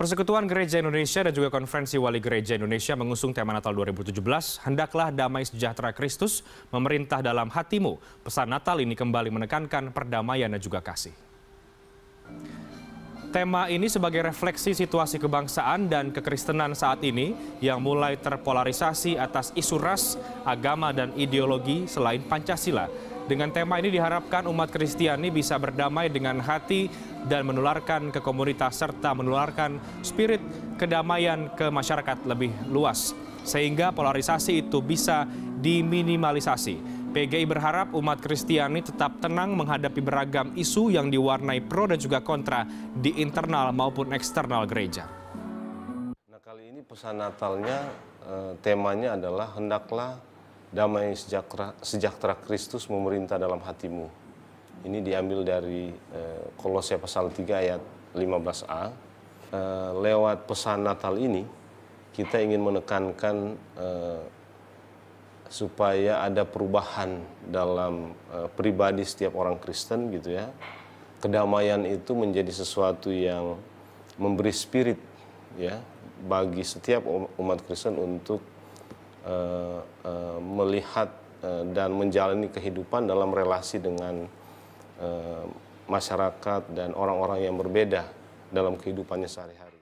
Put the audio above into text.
Persekutuan Gereja Indonesia dan juga Konferensi Wali Gereja Indonesia mengusung tema Natal 2017, Hendaklah Damai Sejahtera Kristus Memerintah Dalam Hatimu. Pesan Natal ini kembali menekankan perdamaian dan juga kasih. Tema ini sebagai refleksi situasi kebangsaan dan kekristenan saat ini yang mulai terpolarisasi atas isu ras, agama, dan ideologi selain Pancasila. Dengan tema ini diharapkan umat Kristiani bisa berdamai dengan hati dan menularkan ke komunitas serta menularkan spirit kedamaian ke masyarakat lebih luas. Sehingga polarisasi itu bisa diminimalisasi. PGI berharap umat Kristiani tetap tenang menghadapi beragam isu yang diwarnai pro dan juga kontra di internal maupun eksternal gereja. Nah kali ini pesan Natalnya eh, temanya adalah hendaklah damai sejahtera, sejahtera Kristus memerintah dalam hatimu. Ini diambil dari eh, Kolose pasal 3 ayat 15a. Eh, lewat pesan Natal ini kita ingin menekankan eh, supaya ada perubahan dalam eh, pribadi setiap orang Kristen gitu ya. Kedamaian itu menjadi sesuatu yang memberi spirit ya bagi setiap umat Kristen untuk eh, Eh, melihat eh, dan menjalani kehidupan dalam relasi dengan eh, masyarakat dan orang-orang yang berbeda dalam kehidupannya sehari-hari.